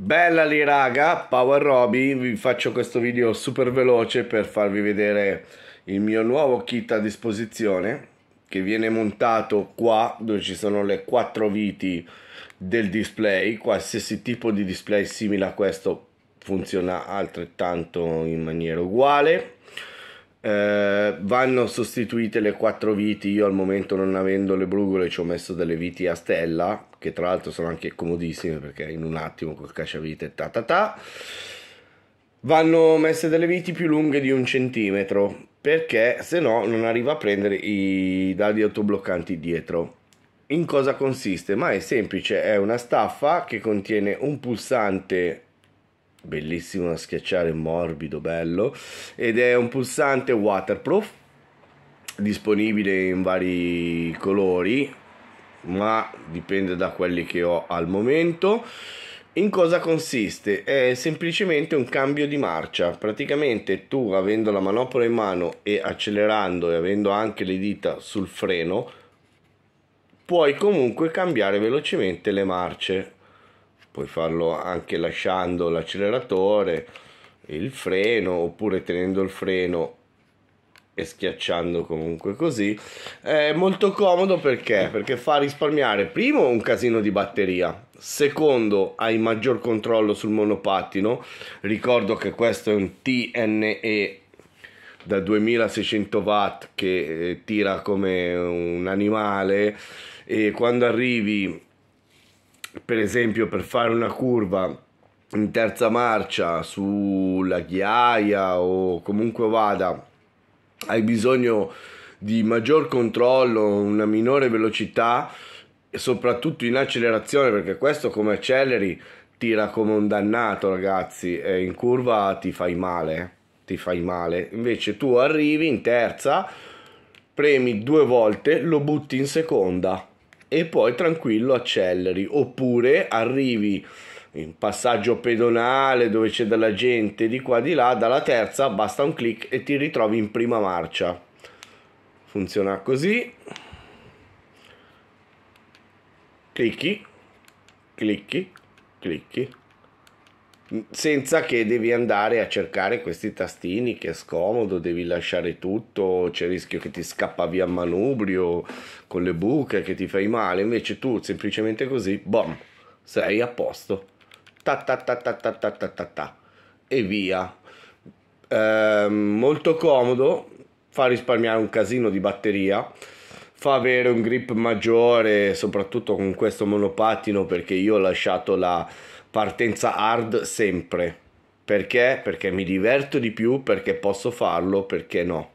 Bella lì raga, Power Robby, vi faccio questo video super veloce per farvi vedere il mio nuovo kit a disposizione che viene montato qua dove ci sono le quattro viti del display, qualsiasi tipo di display simile a questo funziona altrettanto in maniera uguale eh, vanno sostituite le quattro viti. Io al momento, non avendo le brugole, ci ho messo delle viti a stella, che tra l'altro sono anche comodissime perché in un attimo col cacciavite ta ta ta. Vanno messe delle viti più lunghe di un centimetro perché se no non arriva a prendere i dadi autobloccanti dietro. In cosa consiste? Ma è semplice, è una staffa che contiene un pulsante bellissimo da schiacciare, morbido, bello, ed è un pulsante waterproof disponibile in vari colori, ma dipende da quelli che ho al momento. In cosa consiste? È semplicemente un cambio di marcia, praticamente tu avendo la manopola in mano e accelerando e avendo anche le dita sul freno, puoi comunque cambiare velocemente le marce puoi farlo anche lasciando l'acceleratore, il freno oppure tenendo il freno e schiacciando comunque così. È molto comodo perché? Perché fa risparmiare primo un casino di batteria, secondo hai maggior controllo sul monopattino, ricordo che questo è un TNE da 2600 watt che eh, tira come un animale e quando arrivi per esempio per fare una curva in terza marcia sulla ghiaia o comunque vada, hai bisogno di maggior controllo, una minore velocità e soprattutto in accelerazione perché questo come acceleri tira come un dannato ragazzi e in curva ti fai male, eh. ti fai male. Invece tu arrivi in terza, premi due volte, lo butti in seconda e poi tranquillo acceleri oppure arrivi in passaggio pedonale dove c'è della gente di qua di là dalla terza basta un clic e ti ritrovi in prima marcia funziona così clicchi clicchi clicchi senza che devi andare a cercare questi tastini che è scomodo, devi lasciare tutto, c'è il rischio che ti scappa via il manubrio con le buche, che ti fai male, invece tu semplicemente così, boom, sei a posto, ta ta ta ta ta ta ta ta, ta. e via. Eh, molto comodo, fa risparmiare un casino di batteria, fa avere un grip maggiore, soprattutto con questo monopattino perché io ho lasciato la partenza hard sempre. Perché? Perché mi diverto di più, perché posso farlo, perché no.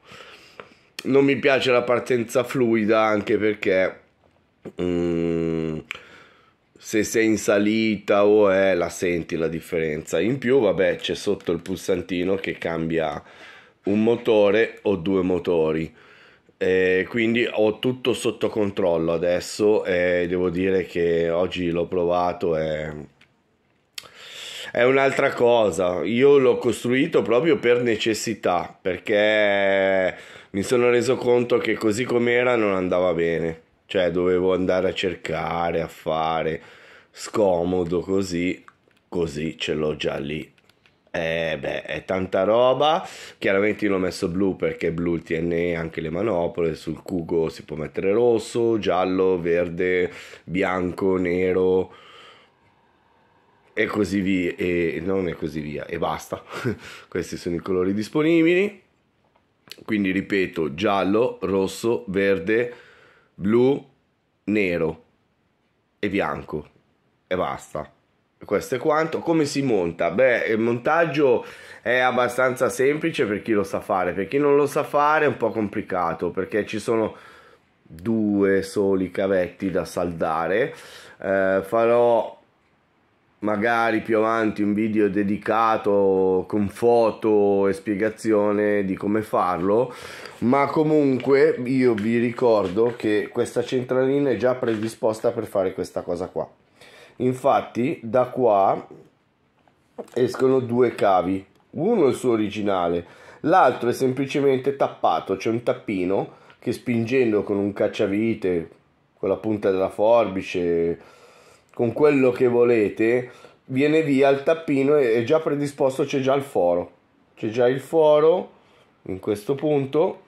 Non mi piace la partenza fluida anche perché mm, se sei in salita o è la senti la differenza. In più, vabbè, c'è sotto il pulsantino che cambia un motore o due motori. E quindi ho tutto sotto controllo adesso e devo dire che oggi l'ho provato e è un'altra cosa. Io l'ho costruito proprio per necessità, perché mi sono reso conto che così com'era non andava bene. Cioè dovevo andare a cercare, a fare scomodo così, così ce l'ho già lì. Eh beh, è tanta roba. Chiaramente io l'ho messo blu perché blu il TNE, anche le manopole. Sul Cugo si può mettere rosso, giallo, verde, bianco, nero e così via, e non e così via, e basta. Questi sono i colori disponibili. Quindi ripeto, giallo, rosso, verde, blu, nero e bianco e basta. Questo è quanto. Come si monta? Beh, il montaggio è abbastanza semplice per chi lo sa fare, per chi non lo sa fare è un po' complicato perché ci sono due soli cavetti da saldare. Eh, farò magari più avanti un video dedicato con foto e spiegazione di come farlo ma comunque io vi ricordo che questa centralina è già predisposta per fare questa cosa qua infatti da qua escono due cavi uno è il suo originale l'altro è semplicemente tappato c'è un tappino che spingendo con un cacciavite con la punta della forbice con quello che volete, viene via il tappino e è già predisposto, c'è già il foro. C'è già il foro in questo punto.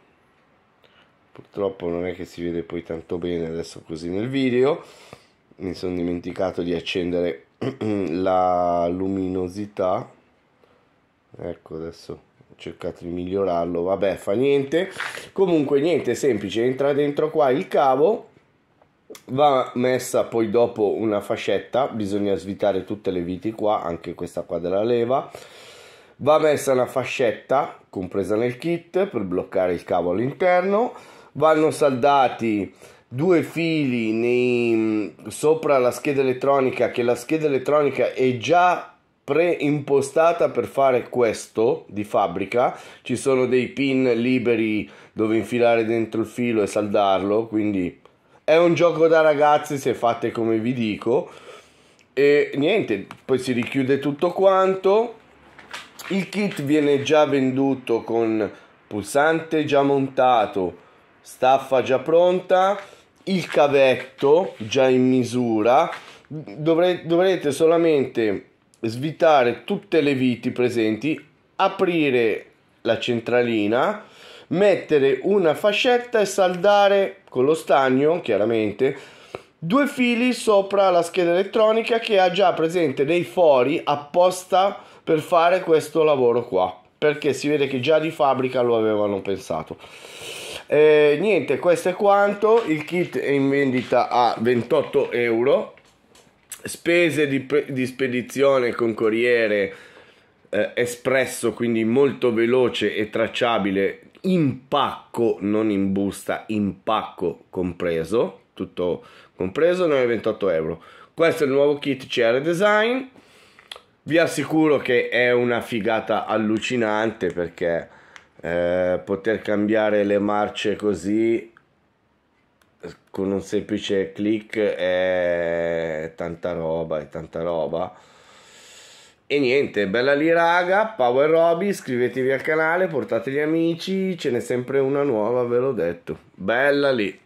Purtroppo non è che si vede poi tanto bene adesso così nel video. Mi sono dimenticato di accendere la luminosità. Ecco adesso ho cercato di migliorarlo, vabbè fa niente. Comunque niente, semplice, entra dentro qua il cavo va messa poi dopo una fascetta bisogna svitare tutte le viti qua anche questa qua della leva va messa una fascetta compresa nel kit per bloccare il cavo all'interno vanno saldati due fili nei, sopra la scheda elettronica che la scheda elettronica è già preimpostata per fare questo di fabbrica ci sono dei pin liberi dove infilare dentro il filo e saldarlo quindi è un gioco da ragazzi se fate come vi dico. E niente, poi si richiude tutto quanto. Il kit viene già venduto con pulsante già montato, staffa già pronta, il cavetto già in misura. Dovre- dovrete solamente svitare tutte le viti presenti, aprire la centralina mettere una fascetta e saldare con lo stagno, chiaramente, due fili sopra la scheda elettronica che ha già presente dei fori apposta per fare questo lavoro qua perché si vede che già di fabbrica lo avevano pensato eh, niente questo è quanto il kit è in vendita a 28 euro spese di, di spedizione con corriere eh, espresso, quindi molto veloce e tracciabile, in pacco, non in busta, in pacco compreso, tutto compreso, 9,28 euro. Questo è il nuovo kit CR Design. Vi assicuro che è una figata allucinante perché eh, poter cambiare le marce così con un semplice clic è tanta roba, è tanta roba. E niente, bella lì raga, Power Robby, iscrivetevi al canale, portate gli amici, ce n'è sempre una nuova, ve l'ho detto. Bella lì.